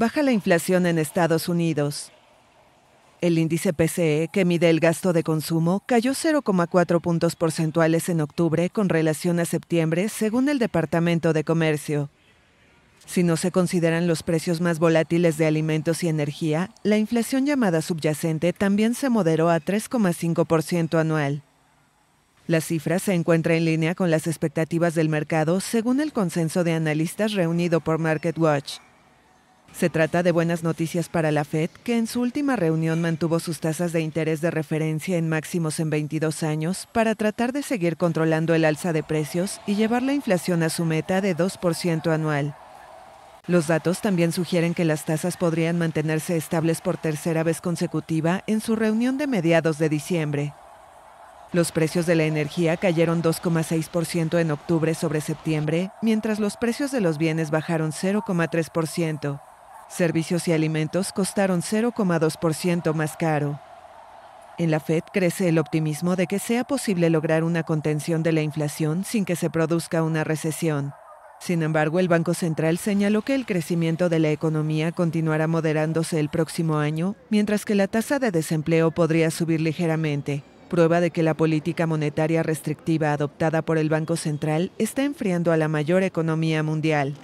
baja la inflación en Estados Unidos. El índice PCE, que mide el gasto de consumo, cayó 0,4 puntos porcentuales en octubre con relación a septiembre, según el Departamento de Comercio. Si no se consideran los precios más volátiles de alimentos y energía, la inflación llamada subyacente también se moderó a 3,5% anual. La cifra se encuentra en línea con las expectativas del mercado, según el consenso de analistas reunido por MarketWatch. Se trata de buenas noticias para la Fed, que en su última reunión mantuvo sus tasas de interés de referencia en máximos en 22 años para tratar de seguir controlando el alza de precios y llevar la inflación a su meta de 2% anual. Los datos también sugieren que las tasas podrían mantenerse estables por tercera vez consecutiva en su reunión de mediados de diciembre. Los precios de la energía cayeron 2,6% en octubre sobre septiembre, mientras los precios de los bienes bajaron 0,3%. Servicios y alimentos costaron 0,2% más caro. En la Fed crece el optimismo de que sea posible lograr una contención de la inflación sin que se produzca una recesión. Sin embargo, el Banco Central señaló que el crecimiento de la economía continuará moderándose el próximo año, mientras que la tasa de desempleo podría subir ligeramente, prueba de que la política monetaria restrictiva adoptada por el Banco Central está enfriando a la mayor economía mundial.